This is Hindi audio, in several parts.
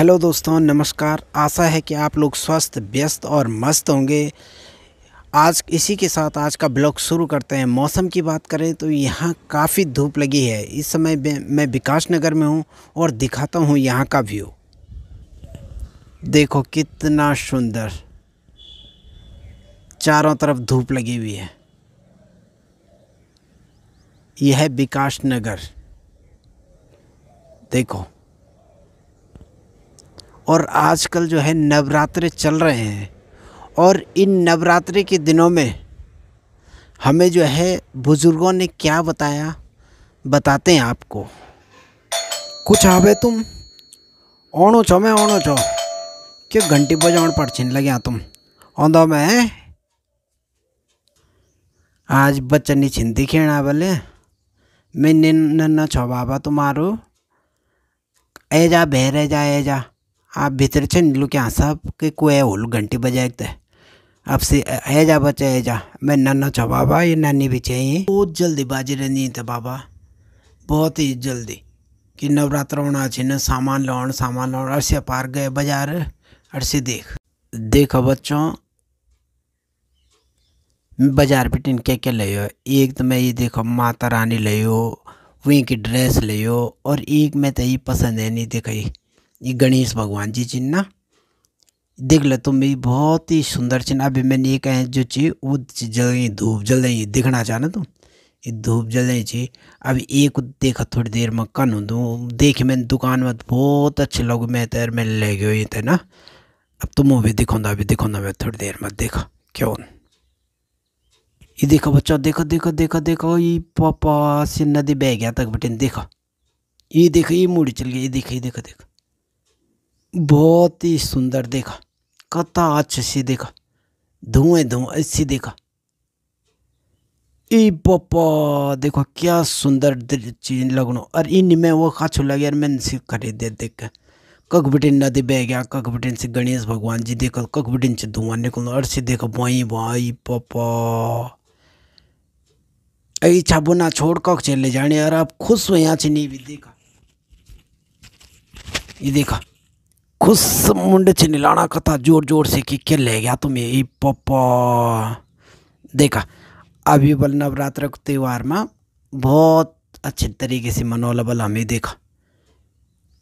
हेलो दोस्तों नमस्कार आशा है कि आप लोग स्वस्थ व्यस्त और मस्त होंगे आज इसी के साथ आज का ब्लॉग शुरू करते हैं मौसम की बात करें तो यहाँ काफ़ी धूप लगी है इस समय मैं विकास नगर में हूँ और दिखाता हूँ यहाँ का व्यू देखो कितना सुंदर चारों तरफ धूप लगी हुई है यह है विकास नगर देखो और आजकल जो है नवरात्रे चल रहे हैं और इन नवरात्रि के दिनों में हमें जो है बुज़ुर्गों ने क्या बताया बताते हैं आपको कुछ आवे तुम ओणो छो मैं ओणो छो क्यों घंटी बजाउन पर छिन लगे तुम ओंदो मैं आज बच्चन नहीं छिन दिखेना बोले मैं नन्ना छो बाबा तुम्हारो ऐ जा भेर जा ऐ जा आप भीतर भितरच्या हाँ, साहब के हांसाक कुंये होल घंटी बजाए बजायत तो आपसे है जा बच्चा है जा मैं नाना छो बाबा ये नानी भी चाहिए बहुत जल्दी बाजी रहनी थे तो बाबा बहुत ही जल्दी कि नवरात्र होना चाहिए सामान लो सामान लाण अरसे पार गए बाजार अरसे देख देखो बच्चों बाजार पिटिन क्या क्या लियो एक तो मैं ये देखो माता रानी लियो वहीं की ड्रेस लियो और एक मैं तो ये पसंद है नहीं देखो ये गणेश भगवान जी चिन्ह देख ले तुम भी बहुत ही सुंदर चिन्ह अभी मैंने ये कहें जो ची वो जल रही धूप जल रही दिखना चाह ना तुम ये धूप जल रही ची अब एक देखा थोड़ी देर में कन हूँ तो देखे मैंने दुकान में बहुत अच्छे लोग मैं तैर मैं ले गए ये थे तो ना अब तुम भी दिखाऊंगा अभी दिखा मैं थोड़ी देर में देखा क्यों ये देखो बच्चा देखो देखो देखो देखो ये पापा से नदी बह गया तक बटे देखो ये देखो ये मूडी चल गई ये देखो ये देखो देखो बहुत ही सुंदर देखा कता अच्छे से देखा धुएं धुआं ऐसे देखा ई पप्पा देखो क्या सुंदर चीज लगनो और इन में वो काछू लगे यार मैंने सिर्फ खरीदे देख के कक बिटिन नदी बह गया कक बिटिन से गणेश भगवान जी देखो कक बिटिन से धुआं निकलो और से देखो बाई बाई पप्पा ऐ छाबू ना छोड़ कक चले जाने यार आप खुश हो यहाँ से नहीं भी देखा ये देखा खुश मुंडे से निलाना कथा जोर जोर से कि क्या ले गया तुम्हें ये पप्पा देखा अभी बल नवरात्र के त्यौहार में बहुत अच्छे तरीके से मनोलबल बल हमें देखा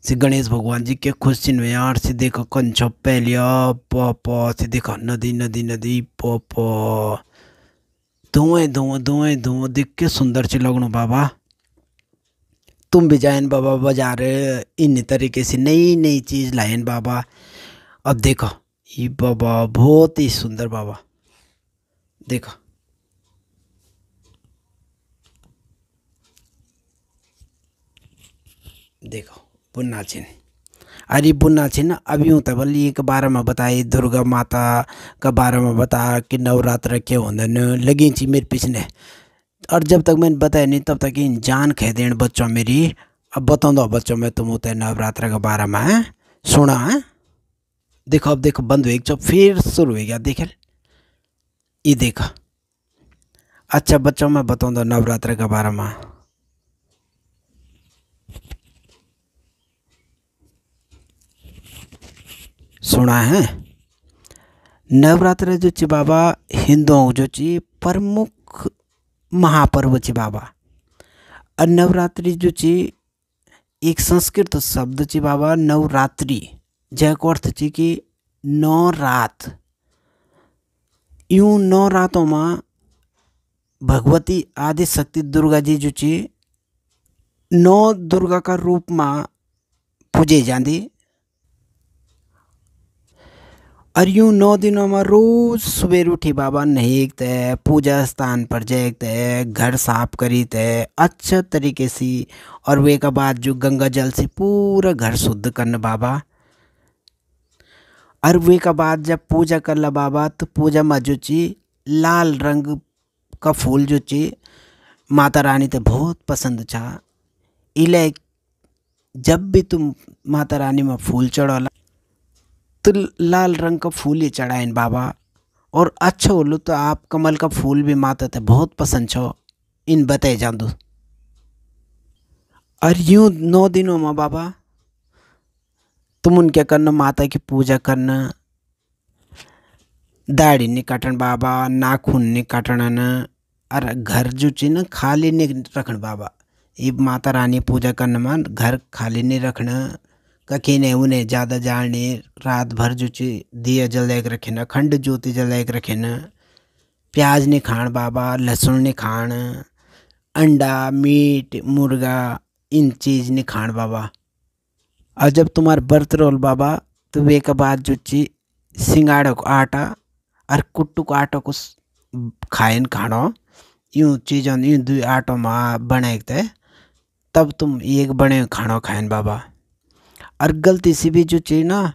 से गणेश भगवान जी के खुश चिन्ह यार से देखो कंछो पहलिया पपा से देखो नदी नदी नदी पप धुएं धुएं धुएं धुआं देख के सुंदर से लगनो बाबा तुम भी जायन बाबा बाजार इन तरीके से नई नई चीज़ लाएन बाबा अब देखो ये बाबा बहुत ही सुंदर बाबा देखो देखो बुन्ना चिन्ह अरे बुन्ना छिन अभी हूँ तब के बारे में बताए दुर्गा माता के बारे में बता कि नवरात्र के होंदन लगी ची मेरे पिछने और जब तक मैंने बताया नहीं तब तक इन जान खे दे बच्चों मेरी अब बता दो बच्चों में तुम होते नवरात्र के बारे में है सुना है देखो अब देखो बंद हुई चुप फिर शुरू हो गया देखे ये देखो अच्छा बच्चों में बता दो नवरात्र के बारे में सुना है नवरात्र जो ची बाबा हिंदुओं जो ची प्रमुख महापर्व छे बाबा और नवरात्रि जो छे एक संस्कृत शब्द छे बाबा नवरात्रि को अर्थ छे कि नौ रात यूं नौ रातों में भगवती आदि शक्ति दुर्गा जी जो छे नौ दुर्गा का रूप में पूजे जाती अरियूं नौ दिनों में रोज़ सवेर उठी बाबा नहीं ते पूजा स्थान पर जाते घर साफ करी ते अच्छा तरीके से और वे का बाद जो गंगा जल से पूरा घर शुद्ध करन बाबा और वे का बाद जब पूजा कर ला बाबा तो पूजा में जो ची लाल रंग का फूल जो ची माता रानी ते बहुत पसंद छा इले जब भी तुम माता रानी में फूल चढ़ौला तो लाल रंग का फूल ही चढ़ाइन बाबा और अच्छा बोलो तो आप कमल का फूल भी माते थे बहुत पसंद छो इन बताए जांदू और यूँ नौ दिनों में बाबा तुम उनके करना माता की पूजा करना दाढ़ी नहीं काटन बाबा नाखून नहीं काटना ना और घर जो चीज ना खाली नहीं रखना बाबा ये माता रानी पूजा करना मान घर खाली नहीं रखना ने उन्हें ज़्यादा जाने रात भर जो ची दिया जलाए के रखे ना खंड ज्योति जलाए के रखे ना प्याज नहीं खाण बाबा लहसुन नहीं खाण अंडा मीट मुर्गा इन चीज़ नहीं खाण बाबा और जब तुम्हारे व्रत रोल बाबा तो वे के बाद जो ची सिंगाड़ो को आटा और कुट्टू को आटो को खाएन खाणो यूँ चीज़ों यूँ दुई आटो माँ बनाए थे तब तुम एक बने खाना खाएन बाबा से भी जो चीज़ ना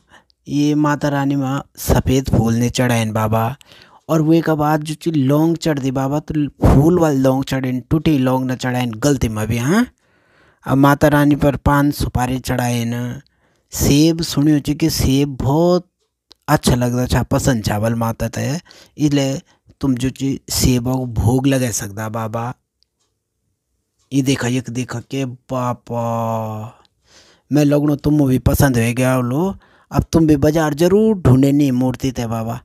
ये माता रानी माँ सफ़ेद फूल ने चढ़ाइन बाबा और वे का बाद जो चीज़ लौंग चढ़ दी बाबा तो फूल वाले लौंग चढ़े टूटी लौंग ना चढ़ाए गलती में भी हाँ अब माता रानी पर पान सुपारी न सेब सुनियो ची कि सेब बहुत अच्छा लगता छा पसंद चावल माता तय इसलिए तुम जो ची सेबों को भोग लगा सकता बाबा ये देखा एक देखा के बापा मैं लगनो तुम भी पसंद हो गया लो अब तुम भी बाजार जरूर ढूंढे नी मूर्ति थे बाबा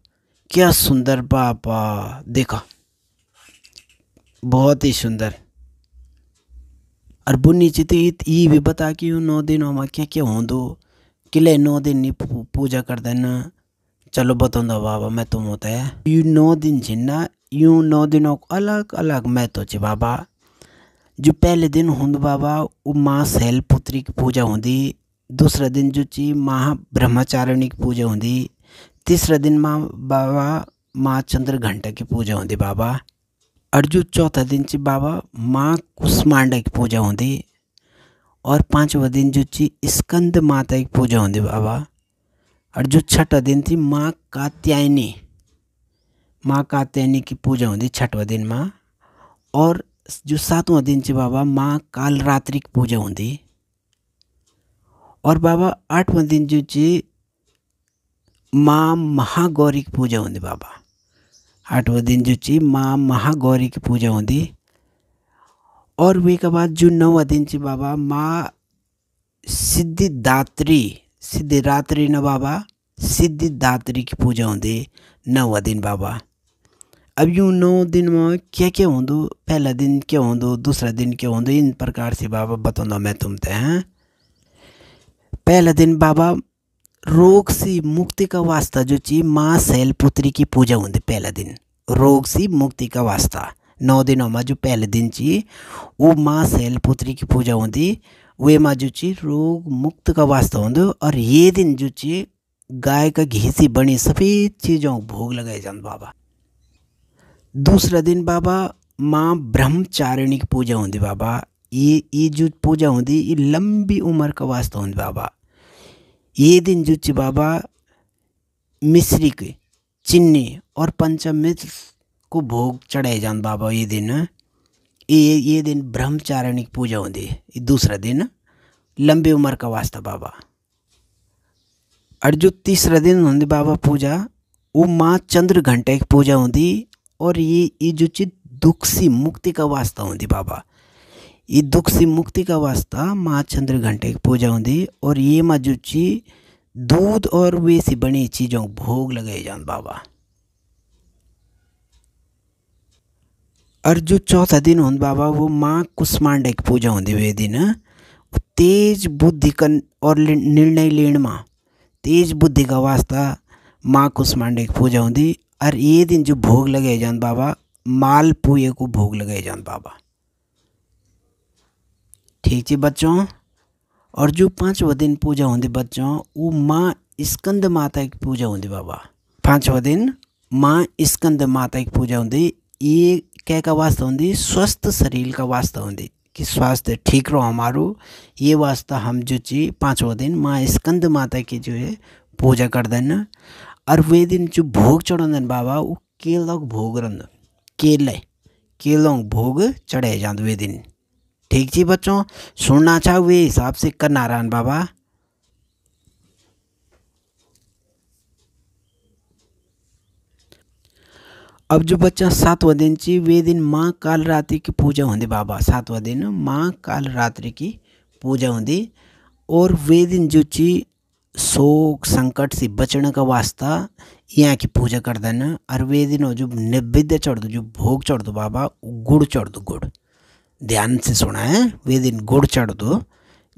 क्या सुंदर बाबा देखो बहुत ही सुंदर और बुन्नी चित भी बता कि नौ दिनों में क्या क्या हों दो किले नौ दिन नी पूजा कर देना चलो बता दो बाबा मैं तुम होता है यू नौ दिन छिन्ना यूँ नौ दिनों को अलग अलग मैं तो छे बाबा जो पहले दिन ਹੁੰਦਾ बाबा वो माँ शैलपुत्री की पूजा होंगी दूसरा दिन जो ची माँ ब्रह्मचारिणी की पूजा होंगी तीसरा दिन माँ बाबा माँ चंद्र घंटा की पूजा होंगी बाबा और जो चौथा दिन ची बाबा माँ कुष्मांडा की पूजा होंगी और पाँचवा दिन जो ची स्कंद माता की पूजा होंगी बाबा और जो छठा दिन थी माँ कात्यायनी माँ कात्यायनी की पूजा होंगी छठवा दिन माँ और जो सातवां दिन से बाबा माँ कालरात्रि की पूजा होती और बाबा आठवां दिन जो ची माँ महागौरी की पूजा होती बाबा आठवां दिन जो ची माँ महागौरी की पूजा होती और वे के बाद जो नौवा दिन से बाबा माँ सिद्धिदात्री सिद्धिरात्रि न बाबा सिद्धिदात्री की पूजा होती नौवा दिन बाबा अब यूँ नौ दिन में क्या क्या होंद पहला दिन क्या हों दूसरा दिन क्या होंद इन प्रकार से बाबा बता मैं तुमते हैं पहला दिन बाबा रोग से मुक्ति का वास्ता जो ची माँ शैल पुत्री की पूजा होंगी पहला दिन रोग से मुक्ति का वास्ता नौ दिनों में जो पहले दिन ची वो माँ शैल पुत्री की पूजा होंगी वे माँ जो ची रोग मुक्त का वास्ता होंगे और ये दिन जो ची गाय का घी से बनी सभी चीज़ों भोग लगाए जान बाबा दूसरा दिन बाबा माँ ब्रह्मचारिणी की पूजा होती बाबा ये ये जो पूजा होती ये लंबी उम्र का वास्ता होती बाबा ये दिन जो ची बाबा मिश्री के चिन्नी और पंचमित को भोग चढ़ाए जान बाबा ये दिन ये ये दिन ब्रह्मचारिणी की पूजा होती है ये दूसरा दिन लंबी उम्र का वास्ता बाबा और जो तीसरा दिन होती बाबा पूजा वो माँ चंद्र घंटे की पूजा होती और ये ये जो चीज दुख से मुक्ति का वास्ता होती बाबा ये दुख से मुक्ति का वास्ता माँ चंद्र घंटे की पूजा होती और ये माँ जो ची दूध और वैसी बनी चीज़ों भोग लगाए जान बाबा और जो चौथा दिन हों बाबा वो माँ कुष्मांडे की पूजा होती वे दिन तेज बुद्धि का और निर्णय लेण माँ तेज बुद्धि का वास्ता माँ कुष्मांडे की पूजा होती और ये दिन जो भोग लगे जान बाबा माल पुए को भोग लगे जान बाबा ठीक जी बच्चों और जो पाँचवा दिन पूजा होती बच्चों वो माँ स्कंद माता की पूजा होती बाबा पाँचवा दिन माँ स्कंद माता की पूजा होती ये क्या का वास्ता होती स्वस्थ शरीर का वास्ता होती कि स्वास्थ्य ठीक रहो हमारो ये वास्ता हम जो ची पाँचवा दिन माँ स्कंद माता की जो है पूजा कर देना और वे दिन जो भोग चढ़ बाबा वो केलक भोग रह केले केलों भोग चढ़े जाते वे दिन ठीक जी बच्चों सुनना चाहो वे हिसाब से करना रहन बाबा अब जो बच्चा सातवा दिन ची वे दिन माँ काल रात्रि की पूजा होंगी बाबा सातवा दिन माँ काल रात्रि की पूजा होती और वे दिन जो ची शोक संकट से बचने का वास्ता यहाँ की पूजा कर देना और वे दिन हो जो निविद्य चढ़ दो जो भोग चढ़ दो बाबा गुड़ चढ़ दो गुड़ ध्यान से सुना है वे दिन गुड़ चढ़ दो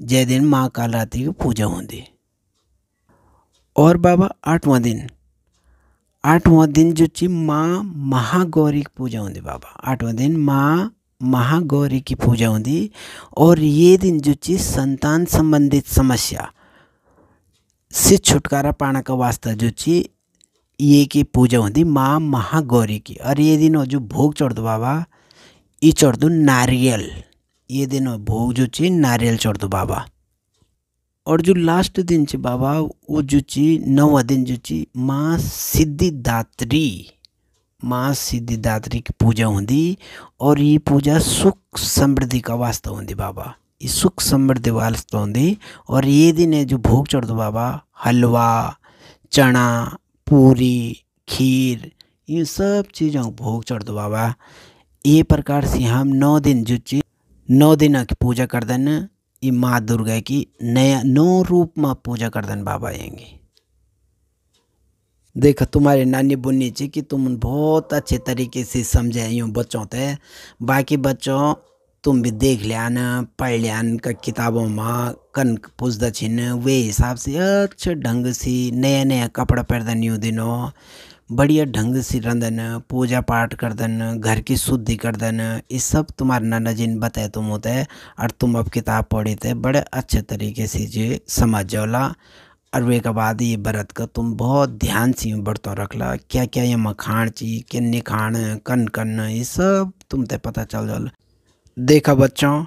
जय दिन माँ कालरात्रि की पूजा होती और बाबा आठवां दिन आठवां दिन जो ची माँ महागौरी की पूजा होती बाबा आठवां दिन माँ महागौरी की पूजा होती और ये दिन जो चीज संतान संबंधित समस्या से छुटकारा पाना का वास्ता जो ची ये की पूजा होती माँ महागौरी की और ये दिन जो भोग चढ़ दो बाबा ये चढ़ दो नारियल ये दिन भोग जो ची नारियल चढ़ दो बाबा और जो लास्ट दिन ची बाबा वो जो ची नवा दिन जो ची माँ सिद्धिदात्री माँ सिद्धिदात्री की पूजा होती और ये पूजा सुख समृद्धि का वास्ता होती बाबा सुख समृद्धि సమృద్ధి और ये दिन है जो भोग चढ़ दो बाबा हलवा चना पूरी खीर ये सब चीज़ों को भोग चढ़ दो बाबा ये प्रकार से हम नौ दिन जो चीज नौ दिन की पूजा कर दें ये माँ दुर्गा की नया नौ रूप में पूजा कर दें बाबा आएंगे देखो तुम्हारे नानी बुन्नी जी कि तुम बहुत अच्छे तरीके से समझे यूँ बच्चों ते बाकी बच्चों तुम भी देख लियान पढ़ लियान का किताबों में कन पुजदा छिन वे हिसाब से अच्छे ढंग से नया नया कपड़ा पहनदन यू दिनो बढ़िया ढंग से रहन पूजा पाठ कर दन घर की शुद्धि कर दन ये सब तुम्हारे नाना जी ने बताए तुम होते और तुम अब किताब पढ़े थे बड़े अच्छे तरीके से जो समझ जाओला और वे के बाद ये व्रत का तुम बहुत ध्यान से रख रखला क्या क्या ये मखान ची किन्नी निखाण कन कन ये सब तुम ते पता चल जाओ देखा बच्चों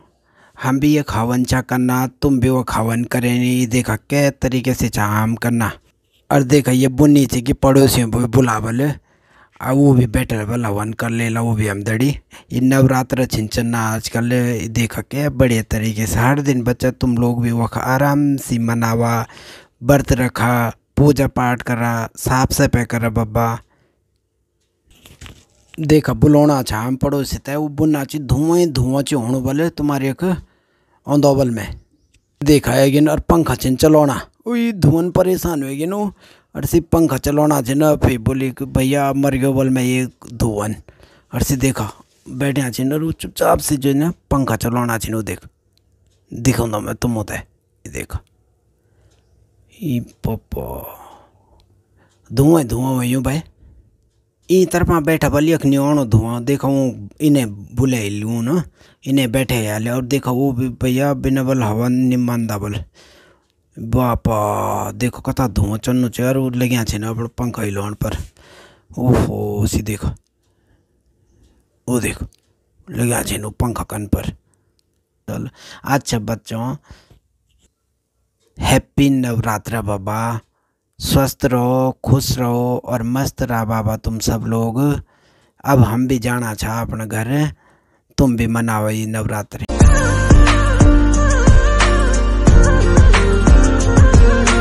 हम भी ये खावन छा करना तुम भी वो खावन करें देखा कै तरीके से छा करना और देखा ये बुनी थी कि पड़ोसियों को बुला बोले और वो भी बेटर बल हवन कर ले ला वो भी हम दड़ी ये नवरात्र छिंचना आजकल देखा के बढ़िया तरीके से हर दिन बच्चा तुम लोग भी वो आराम से मनावा व्रत रखा पूजा पाठ करा साफ सफाई करा बब्बा देखा बुलौना छा हम पड़ोसी ते वो बुनना ची धुआं ही धुआं ची होने वाले तुम्हारे एक औंदोबल में देखा है गिन और पंखा छिन चलाना वही धुआं परेशान हुए गिन और सिर्फ पंखा चलाना छिन फिर बोली कि भैया मर गए बोल में ये धुआं और सी देखा बैठा छिन और चुपचाप से जो ना पंखा चलाना छिन वो देख दिखाऊंगा मैं तुम होता है देखा ये पप्पा धुआं धुआं हुई भाई ई तरफा बैठा बलियक नहीं धुआं देखो इन्हें बुले लू ना इन्हें बैठे हाले और देखो वो भी भैया बिना बल हवा नहीं मानदा बल बापा देखो कथा धुआं चन्नो छ और लग्या छे ना अपने पंखा लोन पर ओहो सी देखो वो देखो लग्या छे ना पंखा कन पर चल अच्छा बच्चों हैप्पी नवरात्र बाबा स्वस्थ रहो खुश रहो और मस्त रहा बाबा तुम सब लोग अब हम भी जाना छा अपना घर तुम भी मनाओ ये नवरात्रि